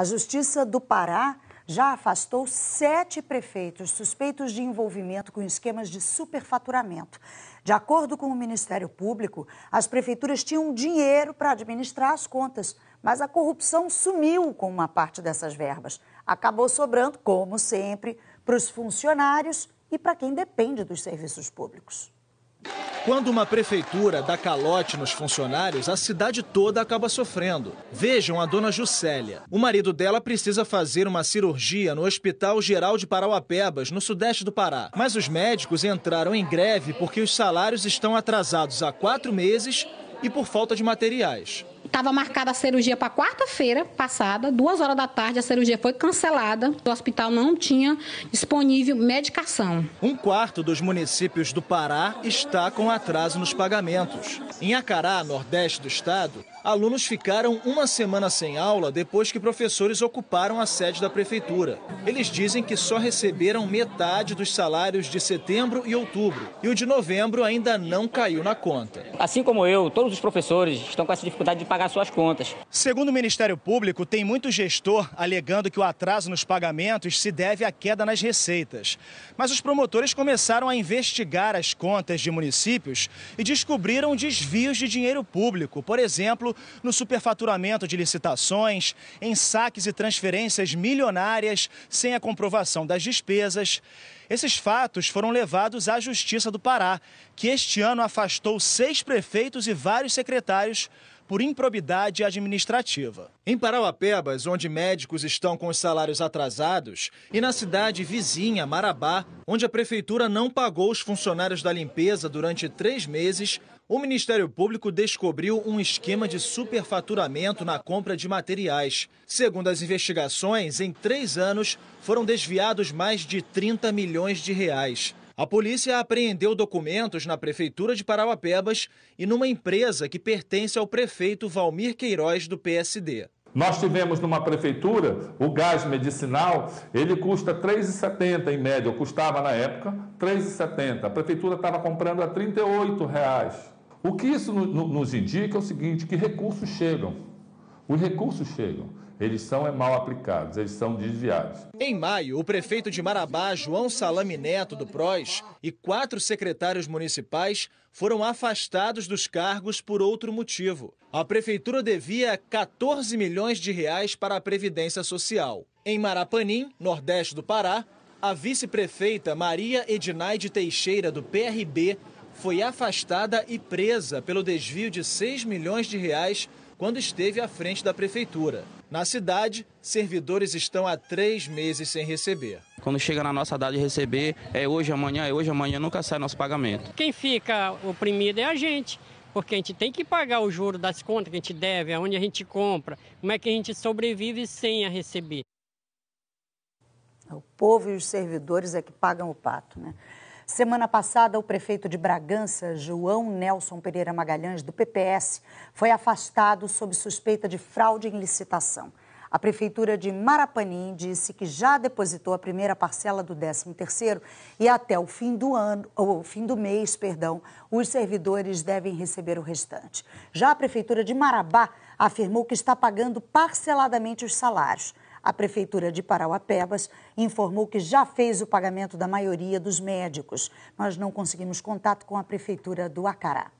A Justiça do Pará já afastou sete prefeitos suspeitos de envolvimento com esquemas de superfaturamento. De acordo com o Ministério Público, as prefeituras tinham dinheiro para administrar as contas, mas a corrupção sumiu com uma parte dessas verbas. Acabou sobrando, como sempre, para os funcionários e para quem depende dos serviços públicos. Quando uma prefeitura dá calote nos funcionários, a cidade toda acaba sofrendo. Vejam a dona Juscelia. O marido dela precisa fazer uma cirurgia no Hospital Geral de Parauapebas, no sudeste do Pará. Mas os médicos entraram em greve porque os salários estão atrasados há quatro meses e por falta de materiais. Estava marcada a cirurgia para quarta-feira passada, duas horas da tarde, a cirurgia foi cancelada. O hospital não tinha disponível medicação. Um quarto dos municípios do Pará está com atraso nos pagamentos. Em Acará, nordeste do estado, alunos ficaram uma semana sem aula depois que professores ocuparam a sede da prefeitura. Eles dizem que só receberam metade dos salários de setembro e outubro, e o de novembro ainda não caiu na conta. Assim como eu, todos os professores estão com essa dificuldade de pagar pagar suas contas. Segundo o Ministério Público, tem muito gestor alegando que o atraso nos pagamentos se deve à queda nas receitas. Mas os promotores começaram a investigar as contas de municípios e descobriram desvios de dinheiro público, por exemplo, no superfaturamento de licitações, em saques e transferências milionárias sem a comprovação das despesas. Esses fatos foram levados à Justiça do Pará, que este ano afastou seis prefeitos e vários secretários por improbidade administrativa. Em Parauapebas, onde médicos estão com os salários atrasados, e na cidade vizinha, Marabá, onde a prefeitura não pagou os funcionários da limpeza durante três meses, o Ministério Público descobriu um esquema de superfaturamento na compra de materiais. Segundo as investigações, em três anos foram desviados mais de 30 milhões de reais. A polícia apreendeu documentos na Prefeitura de Parauapebas e numa empresa que pertence ao prefeito Valmir Queiroz, do PSD. Nós tivemos numa prefeitura o gás medicinal, ele custa R$ 3,70 em média, custava na época R$ 3,70. A prefeitura estava comprando a R$ 38. Reais. O que isso nos indica é o seguinte, que recursos chegam. Os recursos chegam, eles são é mal aplicados, eles são desviados. Em maio, o prefeito de Marabá, João Salame Neto, do PROS, e quatro secretários municipais foram afastados dos cargos por outro motivo. A prefeitura devia 14 milhões de reais para a Previdência Social. Em Marapanim, nordeste do Pará, a vice-prefeita Maria Edinaide Teixeira, do PRB, foi afastada e presa pelo desvio de 6 milhões de reais quando esteve à frente da prefeitura. Na cidade, servidores estão há três meses sem receber. Quando chega na nossa data de receber, é hoje, amanhã, é hoje, amanhã, nunca sai nosso pagamento. Quem fica oprimido é a gente, porque a gente tem que pagar o juro das contas que a gente deve, aonde a gente compra. Como é que a gente sobrevive sem a receber? O povo e os servidores é que pagam o pato, né? Semana passada, o prefeito de Bragança, João Nelson Pereira Magalhães, do PPS, foi afastado sob suspeita de fraude em licitação. A prefeitura de Marapanim disse que já depositou a primeira parcela do 13º e até o fim do ano, ou fim do mês, perdão, os servidores devem receber o restante. Já a prefeitura de Marabá afirmou que está pagando parceladamente os salários. A Prefeitura de Parauapebas informou que já fez o pagamento da maioria dos médicos. Nós não conseguimos contato com a Prefeitura do Acará.